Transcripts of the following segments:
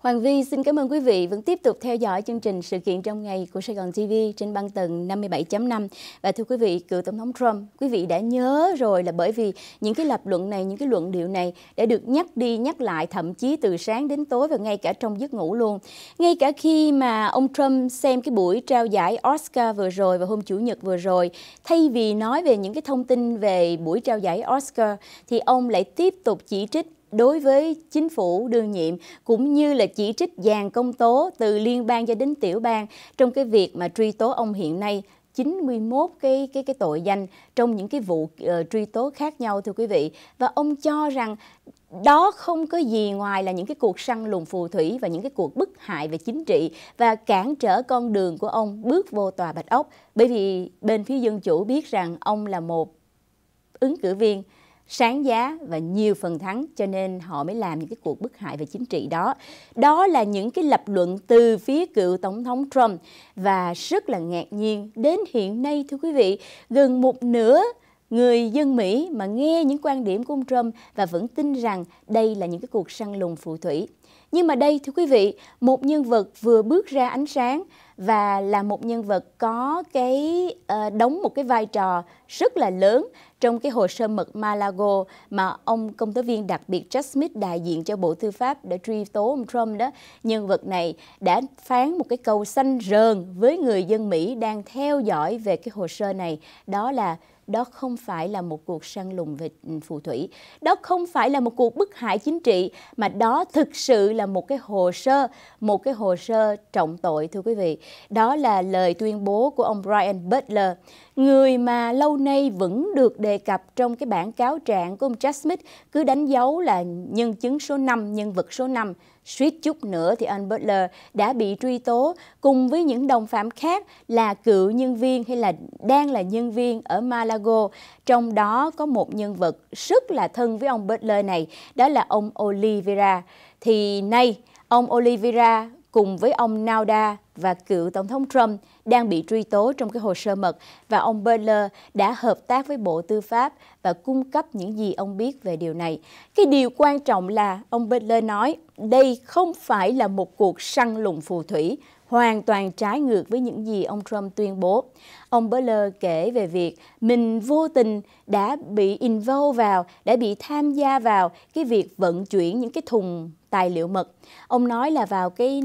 Hoàng Vi xin cảm ơn quý vị vẫn tiếp tục theo dõi chương trình sự kiện trong ngày của Sài Gòn TV trên băng tần 57.5. Và thưa quý vị, cựu Tổng thống Trump, quý vị đã nhớ rồi là bởi vì những cái lập luận này, những cái luận điệu này đã được nhắc đi nhắc lại thậm chí từ sáng đến tối và ngay cả trong giấc ngủ luôn. Ngay cả khi mà ông Trump xem cái buổi trao giải Oscar vừa rồi và hôm Chủ nhật vừa rồi, thay vì nói về những cái thông tin về buổi trao giải Oscar thì ông lại tiếp tục chỉ trích đối với chính phủ đương nhiệm cũng như là chỉ trích dàn công tố từ liên bang cho đến tiểu bang trong cái việc mà truy tố ông hiện nay 91 cái cái cái tội danh trong những cái vụ uh, truy tố khác nhau thưa quý vị và ông cho rằng đó không có gì ngoài là những cái cuộc săn lùng phù thủy và những cái cuộc bức hại về chính trị và cản trở con đường của ông bước vô tòa Bạch Ốc bởi vì bên phía dân chủ biết rằng ông là một ứng cử viên sáng giá và nhiều phần thắng cho nên họ mới làm những cái cuộc bức hại về chính trị đó. Đó là những cái lập luận từ phía cựu tổng thống Trump và rất là ngạc nhiên đến hiện nay thưa quý vị, gần một nửa người dân Mỹ mà nghe những quan điểm của ông Trump và vẫn tin rằng đây là những cái cuộc săn lùng phù thủy. Nhưng mà đây thưa quý vị, một nhân vật vừa bước ra ánh sáng và là một nhân vật có cái uh, đóng một cái vai trò rất là lớn trong cái hồ sơ mật Malago mà ông công tố viên đặc biệt Jack Smith đại diện cho Bộ Tư pháp đã truy tố ông Trump đó, nhân vật này đã phán một cái câu xanh rờn với người dân Mỹ đang theo dõi về cái hồ sơ này, đó là đó không phải là một cuộc săn lùng về ừ, phù thủy, đó không phải là một cuộc bức hại chính trị, mà đó thực sự là một cái hồ sơ, một cái hồ sơ trọng tội thưa quý vị. Đó là lời tuyên bố của ông Brian Butler, người mà lâu nay vẫn được đề cập trong cái bản cáo trạng của ông Jack Smith cứ đánh dấu là nhân chứng số 5, nhân vật số 5 Suýt chút nữa thì anh Butler đã bị truy tố cùng với những đồng phạm khác là cựu nhân viên hay là đang là nhân viên ở Malago. Trong đó có một nhân vật rất là thân với ông Butler này, đó là ông Oliveira. Thì nay, ông Oliveira cùng với ông Nauda và cựu Tổng thống Trump đang bị truy tố trong cái hồ sơ mật và ông Butler đã hợp tác với Bộ Tư pháp và cung cấp những gì ông biết về điều này. Cái điều quan trọng là ông Butler nói đây không phải là một cuộc săn lùng phù thủy hoàn toàn trái ngược với những gì ông Trump tuyên bố. Ông Butler kể về việc mình vô tình đã bị involve vào, đã bị tham gia vào cái việc vận chuyển những cái thùng tài liệu mật. Ông nói là vào cái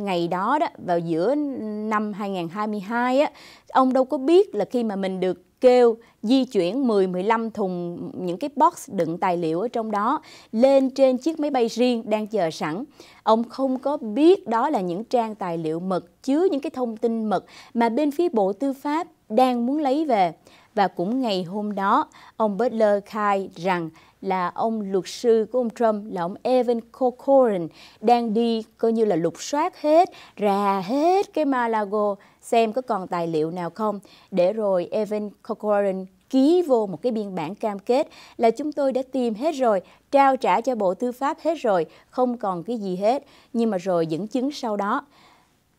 ngày đó đó, vào giữa năm 2022 á, ông đâu có biết là khi mà mình được kêu di chuyển 10-15 thùng những cái box đựng tài liệu ở trong đó lên trên chiếc máy bay riêng đang chờ sẵn. Ông không có biết đó là những trang tài liệu mật chứa những cái thông tin mật mà bên phía Bộ Tư pháp đang muốn lấy về. Và cũng ngày hôm đó, ông Butler khai rằng là ông luật sư của ông Trump là ông Evan Corcoran đang đi coi như là lục soát hết, ra hết cái Malago xem có còn tài liệu nào không để rồi Evan Corcoran ký vô một cái biên bản cam kết là chúng tôi đã tìm hết rồi, trao trả cho Bộ Tư pháp hết rồi, không còn cái gì hết. Nhưng mà rồi dẫn chứng sau đó.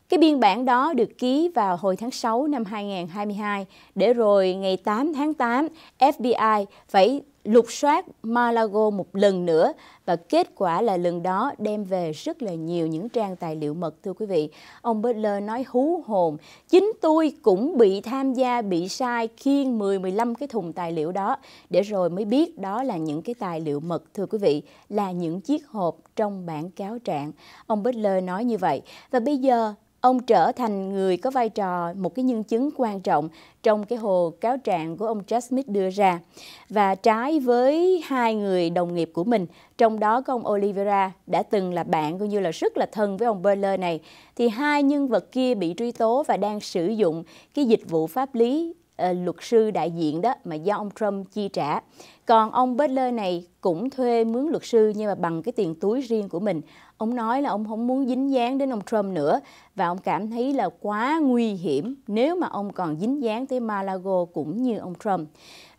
Cái biên bản đó được ký vào hồi tháng 6 năm 2022, để rồi ngày 8 tháng 8, FBI phải lục soát Malago một lần nữa và kết quả là lần đó đem về rất là nhiều những trang tài liệu mật thưa quý vị. Ông Butler nói hú hồn, chính tôi cũng bị tham gia bị sai khiên 10 15 cái thùng tài liệu đó để rồi mới biết đó là những cái tài liệu mật thưa quý vị, là những chiếc hộp trong bản cáo trạng. Ông Butler nói như vậy và bây giờ ông trở thành người có vai trò một cái nhân chứng quan trọng trong cái hồ cáo trạng của ông Jack Smith đưa ra và trái với hai người đồng nghiệp của mình, trong đó có ông Oliveira đã từng là bạn cũng như là rất là thân với ông Berler này, thì hai nhân vật kia bị truy tố và đang sử dụng cái dịch vụ pháp lý ờ, luật sư đại diện đó mà do ông Trump chi trả. Còn ông Butler này cũng thuê mướn luật sư nhưng mà bằng cái tiền túi riêng của mình. Ông nói là ông không muốn dính dáng đến ông Trump nữa và ông cảm thấy là quá nguy hiểm nếu mà ông còn dính dáng tới Malago cũng như ông Trump.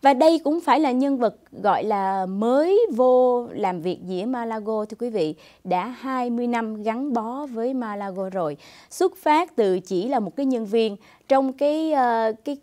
Và đây cũng phải là nhân vật gọi là mới vô làm việc gì ở Malago thưa quý vị, đã 20 năm gắn bó với Malago rồi. Xuất phát từ chỉ là một cái nhân viên trong cái ờ, cái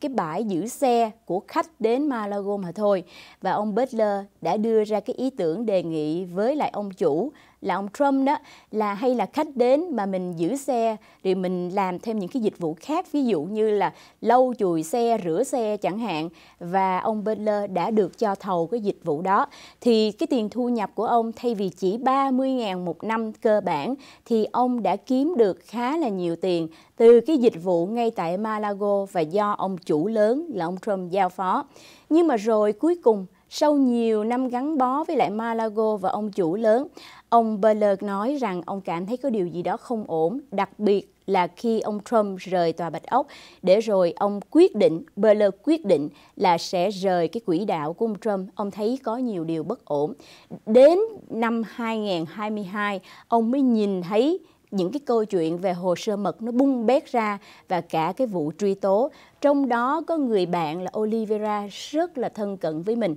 cái bãi giữ xe của khách đến Malago mà thôi. Và ông Butler đã đưa ra cái ý tưởng đề nghị với lại ông chủ là ông Trump đó là hay là khách đến mà mình giữ xe thì mình làm thêm những cái dịch vụ khác ví dụ như là lau chùi xe rửa xe chẳng hạn và ông Butler đã được cho thầu cái dịch vụ đó thì cái tiền thu nhập của ông thay vì chỉ 30.000 một năm cơ bản thì ông đã kiếm được khá là nhiều tiền từ cái dịch vụ ngay tại Malago và do ông chủ lớn là ông Trump giao phó nhưng mà rồi cuối cùng sau nhiều năm gắn bó với lại Malago và ông chủ lớn, ông Berler nói rằng ông cảm thấy có điều gì đó không ổn, đặc biệt là khi ông Trump rời tòa Bạch Ốc, để rồi ông quyết định, Berler quyết định là sẽ rời cái quỹ đạo của ông Trump. Ông thấy có nhiều điều bất ổn. Đến năm 2022, ông mới nhìn thấy những cái câu chuyện về hồ sơ mật nó bung bét ra và cả cái vụ truy tố. Trong đó có người bạn là Oliveira rất là thân cận với mình.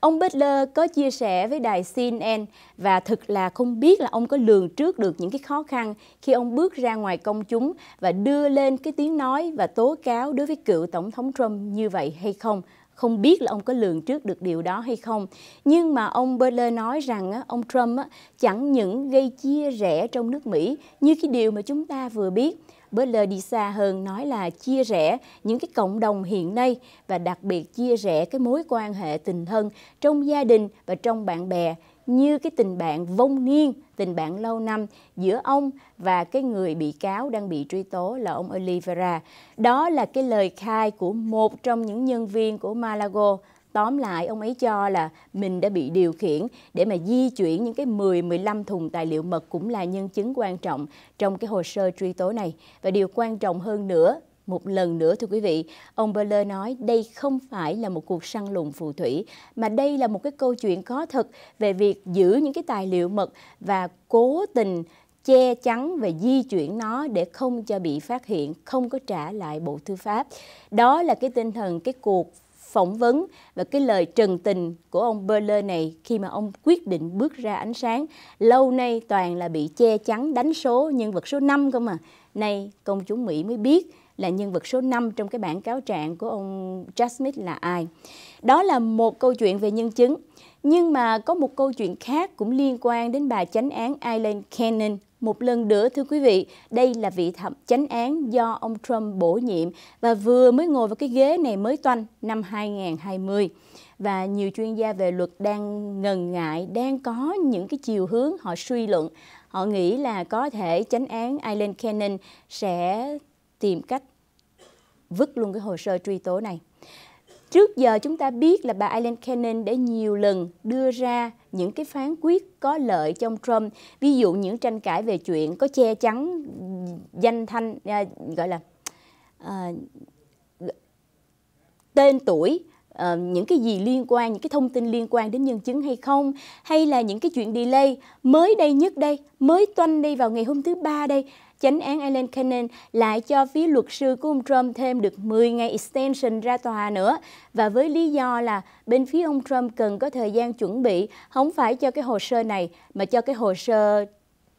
Ông Butler có chia sẻ với đài CNN và thực là không biết là ông có lường trước được những cái khó khăn khi ông bước ra ngoài công chúng và đưa lên cái tiếng nói và tố cáo đối với cựu Tổng thống Trump như vậy hay không không biết là ông có lường trước được điều đó hay không. Nhưng mà ông Butler nói rằng ông Trump chẳng những gây chia rẽ trong nước Mỹ như cái điều mà chúng ta vừa biết, Butler đi xa hơn nói là chia rẽ những cái cộng đồng hiện nay và đặc biệt chia rẽ cái mối quan hệ tình thân trong gia đình và trong bạn bè như cái tình bạn vong niên, tình bạn lâu năm giữa ông và cái người bị cáo đang bị truy tố là ông Oliveira. Đó là cái lời khai của một trong những nhân viên của Malago Tóm lại, ông ấy cho là mình đã bị điều khiển để mà di chuyển những cái 10-15 thùng tài liệu mật cũng là nhân chứng quan trọng trong cái hồ sơ truy tố này. Và điều quan trọng hơn nữa một lần nữa thưa quý vị, ông Berler nói đây không phải là một cuộc săn lùng phù thủy, mà đây là một cái câu chuyện có thật về việc giữ những cái tài liệu mật và cố tình che chắn và di chuyển nó để không cho bị phát hiện, không có trả lại Bộ Tư pháp. Đó là cái tinh thần cái cuộc phỏng vấn và cái lời trần tình của ông Berler này khi mà ông quyết định bước ra ánh sáng. Lâu nay toàn là bị che chắn đánh số nhân vật số 5 không mà Nay công chúng Mỹ mới biết là nhân vật số 5 trong cái bản cáo trạng của ông Jack Smith là ai. Đó là một câu chuyện về nhân chứng. Nhưng mà có một câu chuyện khác cũng liên quan đến bà chánh án Eileen Cannon. Một lần nữa thưa quý vị, đây là vị thẩm chánh án do ông Trump bổ nhiệm và vừa mới ngồi vào cái ghế này mới toanh năm 2020 và nhiều chuyên gia về luật đang ngần ngại, đang có những cái chiều hướng họ suy luận. Họ nghĩ là có thể chánh án Eileen Cannon sẽ tìm cách vứt luôn cái hồ sơ truy tố này. Trước giờ chúng ta biết là bà Eileen Cannon đã nhiều lần đưa ra những cái phán quyết có lợi cho ông Trump. Ví dụ những tranh cãi về chuyện có che chắn danh thanh à, gọi là à, tên tuổi à, những cái gì liên quan những cái thông tin liên quan đến nhân chứng hay không hay là những cái chuyện delay mới đây nhất đây mới toanh đây vào ngày hôm thứ ba đây chánh án Allen Cannon lại cho phía luật sư của ông Trump thêm được 10 ngày extension ra tòa nữa và với lý do là bên phía ông Trump cần có thời gian chuẩn bị không phải cho cái hồ sơ này mà cho cái hồ sơ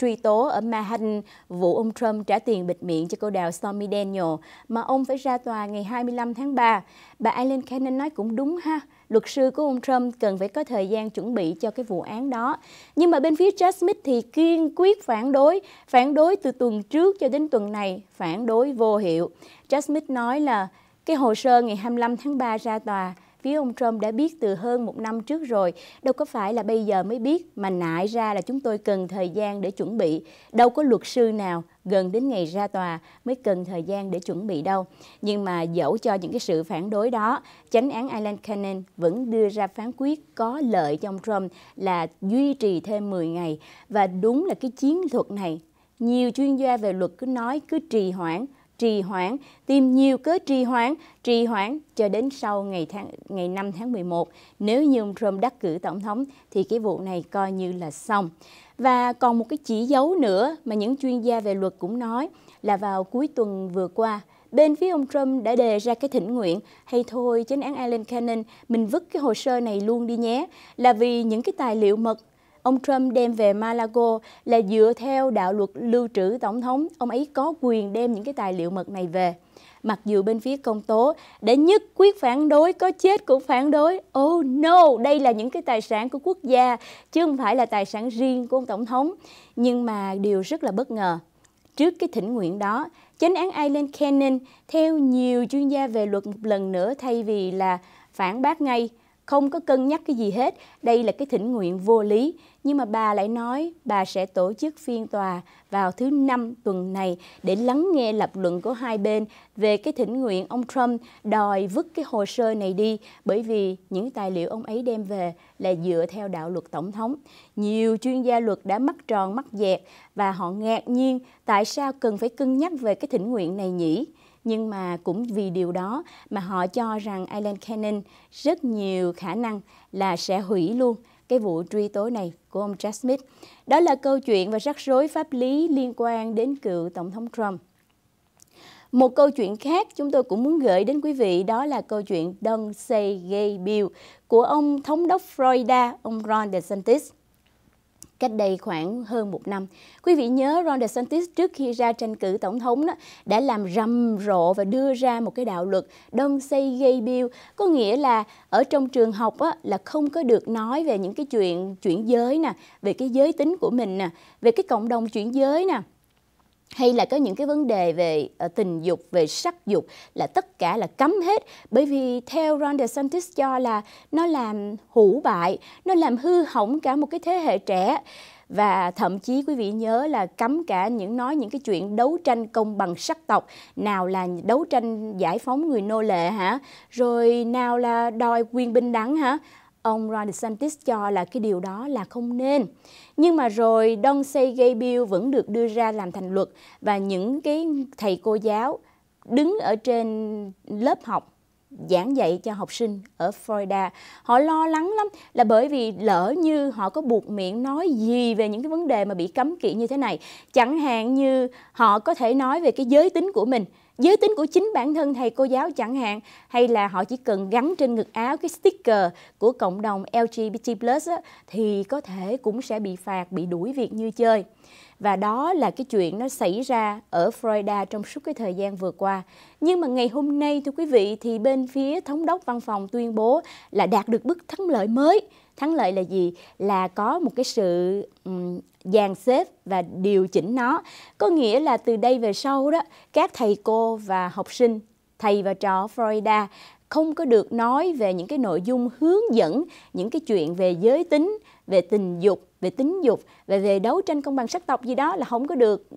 truy tố ở Manhattan vụ ông Trump trả tiền bịt miệng cho cô đào Stormy Daniel mà ông phải ra tòa ngày 25 tháng 3. Bà Eileen Cannon nói cũng đúng ha, luật sư của ông Trump cần phải có thời gian chuẩn bị cho cái vụ án đó. Nhưng mà bên phía Chad Smith thì kiên quyết phản đối, phản đối từ tuần trước cho đến tuần này, phản đối vô hiệu. Chad Smith nói là cái hồ sơ ngày 25 tháng 3 ra tòa phía ông Trump đã biết từ hơn một năm trước rồi, đâu có phải là bây giờ mới biết mà nại ra là chúng tôi cần thời gian để chuẩn bị. Đâu có luật sư nào gần đến ngày ra tòa mới cần thời gian để chuẩn bị đâu. Nhưng mà dẫu cho những cái sự phản đối đó, chánh án Alan Cannon vẫn đưa ra phán quyết có lợi cho ông Trump là duy trì thêm 10 ngày. Và đúng là cái chiến thuật này, nhiều chuyên gia về luật cứ nói cứ trì hoãn trì hoãn, tìm nhiều cớ trì hoãn, trì hoãn cho đến sau ngày tháng ngày 5 tháng 11. Nếu như ông Trump đắc cử tổng thống thì cái vụ này coi như là xong. Và còn một cái chỉ dấu nữa mà những chuyên gia về luật cũng nói là vào cuối tuần vừa qua, bên phía ông Trump đã đề ra cái thỉnh nguyện hay thôi chánh án Alan Cannon mình vứt cái hồ sơ này luôn đi nhé là vì những cái tài liệu mật ông Trump đem về Malago là dựa theo đạo luật lưu trữ tổng thống, ông ấy có quyền đem những cái tài liệu mật này về. Mặc dù bên phía công tố đã nhất quyết phản đối, có chết cũng phản đối. Oh no, đây là những cái tài sản của quốc gia, chứ không phải là tài sản riêng của ông Tổng thống. Nhưng mà điều rất là bất ngờ. Trước cái thỉnh nguyện đó, chánh án Ireland Cannon theo nhiều chuyên gia về luật một lần nữa thay vì là phản bác ngay không có cân nhắc cái gì hết. Đây là cái thỉnh nguyện vô lý. Nhưng mà bà lại nói bà sẽ tổ chức phiên tòa vào thứ năm tuần này để lắng nghe lập luận của hai bên về cái thỉnh nguyện ông Trump đòi vứt cái hồ sơ này đi bởi vì những tài liệu ông ấy đem về là dựa theo đạo luật tổng thống. Nhiều chuyên gia luật đã mắc tròn mắc dẹt và họ ngạc nhiên tại sao cần phải cân nhắc về cái thỉnh nguyện này nhỉ? nhưng mà cũng vì điều đó mà họ cho rằng Alan Cannon rất nhiều khả năng là sẽ hủy luôn cái vụ truy tố này của ông Jack Smith. Đó là câu chuyện và rắc rối pháp lý liên quan đến cựu Tổng thống Trump. Một câu chuyện khác chúng tôi cũng muốn gửi đến quý vị đó là câu chuyện Don't Say Gay Bill của ông thống đốc Florida, ông Ron DeSantis cách đây khoảng hơn một năm. Quý vị nhớ Ron DeSantis trước khi ra tranh cử tổng thống đó, đã làm rầm rộ và đưa ra một cái đạo luật Don't say gay bill, có nghĩa là ở trong trường học á, là không có được nói về những cái chuyện chuyển giới nè, về cái giới tính của mình nè, về cái cộng đồng chuyển giới nè hay là có những cái vấn đề về ờ, tình dục, về sắc dục là tất cả là cấm hết bởi vì theo Ron DeSantis cho là nó làm hủ bại, nó làm hư hỏng cả một cái thế hệ trẻ và thậm chí quý vị nhớ là cấm cả những nói những cái chuyện đấu tranh công bằng sắc tộc nào là đấu tranh giải phóng người nô lệ hả rồi nào là đòi quyền bình đẳng hả Ông Ron DeSantis cho là cái điều đó là không nên. Nhưng mà rồi Don't Say Gay Bill vẫn được đưa ra làm thành luật và những cái thầy cô giáo đứng ở trên lớp học giảng dạy cho học sinh ở Florida. Họ lo lắng lắm là bởi vì lỡ như họ có buộc miệng nói gì về những cái vấn đề mà bị cấm kỵ như thế này. Chẳng hạn như họ có thể nói về cái giới tính của mình giới tính của chính bản thân thầy cô giáo chẳng hạn hay là họ chỉ cần gắn trên ngực áo cái sticker của cộng đồng LGBT+ thì có thể cũng sẽ bị phạt bị đuổi việc như chơi. Và đó là cái chuyện nó xảy ra ở Florida trong suốt cái thời gian vừa qua. Nhưng mà ngày hôm nay thưa quý vị thì bên phía thống đốc văn phòng tuyên bố là đạt được bước thắng lợi mới thắng lợi là gì là có một cái sự dàn xếp và điều chỉnh nó có nghĩa là từ đây về sau đó các thầy cô và học sinh thầy và trò Florida không có được nói về những cái nội dung hướng dẫn những cái chuyện về giới tính về tình dục về tính dục về về đấu tranh công bằng sắc tộc gì đó là không có được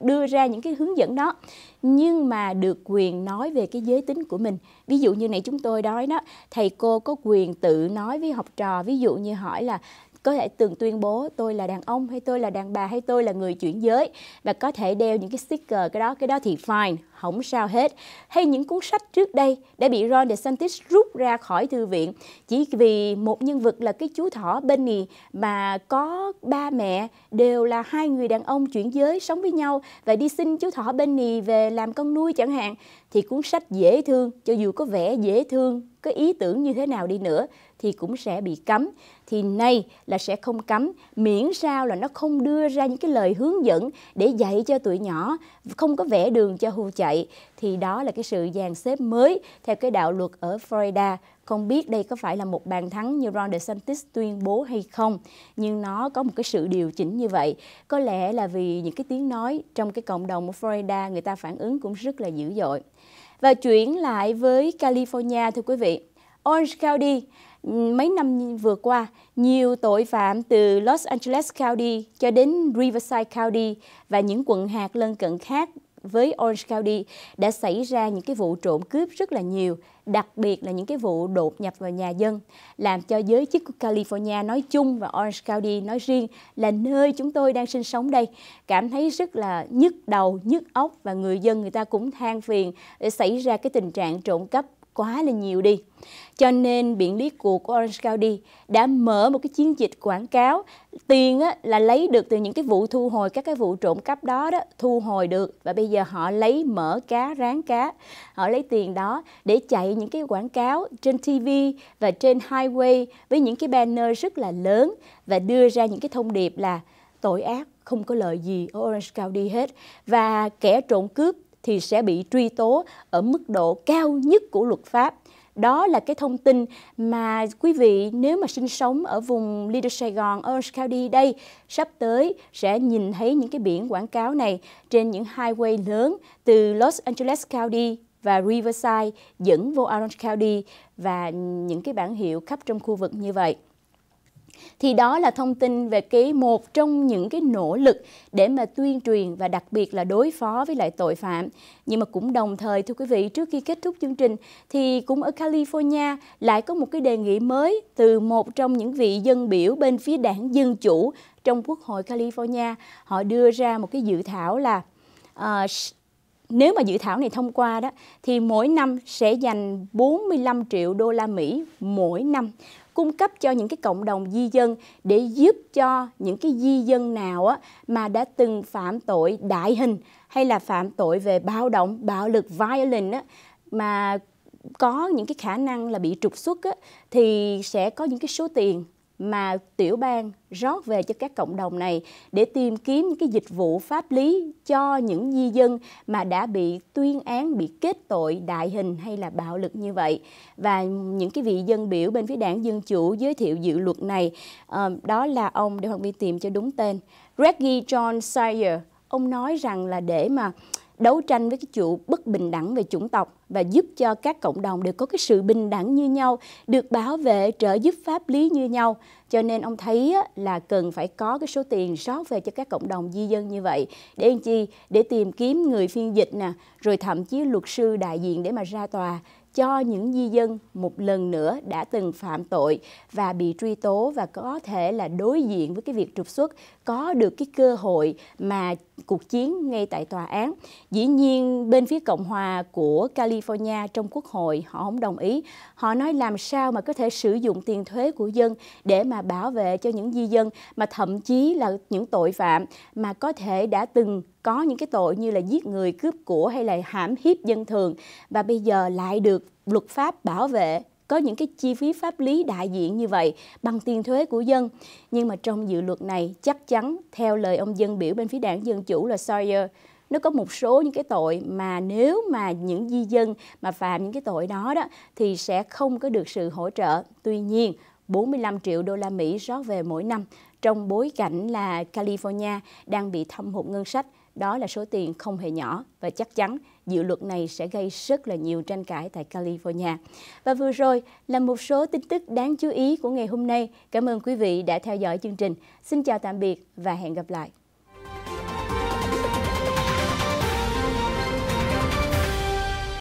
đưa ra những cái hướng dẫn đó nhưng mà được quyền nói về cái giới tính của mình ví dụ như này chúng tôi nói đó thầy cô có quyền tự nói với học trò ví dụ như hỏi là có thể từng tuyên bố tôi là đàn ông hay tôi là đàn bà hay tôi là người chuyển giới và có thể đeo những cái sticker cái đó cái đó thì fine không sao hết hay những cuốn sách trước đây đã bị Ron DeSantis rút ra khỏi thư viện chỉ vì một nhân vật là cái chú thỏ Benny mà có ba mẹ đều là hai người đàn ông chuyển giới sống với nhau và đi xin chú thỏ Benny về làm con nuôi chẳng hạn thì cuốn sách dễ thương cho dù có vẻ dễ thương có ý tưởng như thế nào đi nữa thì cũng sẽ bị cấm. Thì nay là sẽ không cấm, miễn sao là nó không đưa ra những cái lời hướng dẫn để dạy cho tuổi nhỏ, không có vẽ đường cho hưu chạy. Thì đó là cái sự dàn xếp mới theo cái đạo luật ở Florida không biết đây có phải là một bàn thắng như Ron DeSantis tuyên bố hay không, nhưng nó có một cái sự điều chỉnh như vậy. Có lẽ là vì những cái tiếng nói trong cái cộng đồng của Florida người ta phản ứng cũng rất là dữ dội. Và chuyển lại với California thưa quý vị. Orange County mấy năm vừa qua, nhiều tội phạm từ Los Angeles County cho đến Riverside County và những quận hạt lân cận khác với Orange County đã xảy ra những cái vụ trộm cướp rất là nhiều, đặc biệt là những cái vụ đột nhập vào nhà dân, làm cho giới chức của California nói chung và Orange County nói riêng là nơi chúng tôi đang sinh sống đây, cảm thấy rất là nhức đầu, nhức óc và người dân người ta cũng than phiền để xảy ra cái tình trạng trộm cắp quá là nhiều đi. Cho nên biện lý cuộc của Orange County đã mở một cái chiến dịch quảng cáo tiền á, là lấy được từ những cái vụ thu hồi các cái vụ trộm cắp đó đó thu hồi được và bây giờ họ lấy mở cá rán cá họ lấy tiền đó để chạy những cái quảng cáo trên TV và trên highway với những cái banner rất là lớn và đưa ra những cái thông điệp là tội ác không có lợi gì ở Orange County hết và kẻ trộm cướp thì sẽ bị truy tố ở mức độ cao nhất của luật pháp. Đó là cái thông tin mà quý vị nếu mà sinh sống ở vùng Little Sài Gòn, Orange County đây, sắp tới sẽ nhìn thấy những cái biển quảng cáo này trên những highway lớn từ Los Angeles County và Riverside dẫn vô Orange County và những cái bản hiệu khắp trong khu vực như vậy thì đó là thông tin về cái một trong những cái nỗ lực để mà tuyên truyền và đặc biệt là đối phó với lại tội phạm. Nhưng mà cũng đồng thời thưa quý vị trước khi kết thúc chương trình thì cũng ở California lại có một cái đề nghị mới từ một trong những vị dân biểu bên phía đảng Dân Chủ trong Quốc hội California. Họ đưa ra một cái dự thảo là uh, nếu mà dự thảo này thông qua đó thì mỗi năm sẽ dành 45 triệu đô la Mỹ mỗi năm cung cấp cho những cái cộng đồng di dân để giúp cho những cái di dân nào á, mà đã từng phạm tội đại hình hay là phạm tội về bạo động, bạo lực, violent á, mà có những cái khả năng là bị trục xuất á, thì sẽ có những cái số tiền mà tiểu bang rót về cho các cộng đồng này để tìm kiếm những cái dịch vụ pháp lý cho những di dân mà đã bị tuyên án, bị kết tội đại hình hay là bạo lực như vậy. Và những cái vị dân biểu bên phía đảng Dân Chủ giới thiệu dự luật này, uh, đó là ông, để Hoàng Vi tìm cho đúng tên, Reggie John Sayer. Ông nói rằng là để mà đấu tranh với cái chủ bất bình đẳng về chủng tộc và giúp cho các cộng đồng đều có cái sự bình đẳng như nhau, được bảo vệ trợ giúp pháp lý như nhau. Cho nên ông thấy là cần phải có cái số tiền sót về cho các cộng đồng di dân như vậy để làm chi? Để tìm kiếm người phiên dịch nè, rồi thậm chí luật sư đại diện để mà ra tòa cho những di dân một lần nữa đã từng phạm tội và bị truy tố và có thể là đối diện với cái việc trục xuất có được cái cơ hội mà cuộc chiến ngay tại tòa án. Dĩ nhiên bên phía Cộng hòa của California trong quốc hội họ không đồng ý. Họ nói làm sao mà có thể sử dụng tiền thuế của dân để mà bảo vệ cho những di dân mà thậm chí là những tội phạm mà có thể đã từng có những cái tội như là giết người, cướp của hay là hãm hiếp dân thường và bây giờ lại được luật pháp bảo vệ có những cái chi phí pháp lý đại diện như vậy bằng tiền thuế của dân. Nhưng mà trong dự luật này chắc chắn theo lời ông dân biểu bên phía đảng Dân Chủ là Sawyer, nó có một số những cái tội mà nếu mà những di dân mà phạm những cái tội đó đó thì sẽ không có được sự hỗ trợ. Tuy nhiên, 45 triệu đô la Mỹ rót về mỗi năm trong bối cảnh là California đang bị thâm hụt ngân sách, đó là số tiền không hề nhỏ và chắc chắn dự luật này sẽ gây rất là nhiều tranh cãi tại California. Và vừa rồi là một số tin tức đáng chú ý của ngày hôm nay. Cảm ơn quý vị đã theo dõi chương trình. Xin chào tạm biệt và hẹn gặp lại.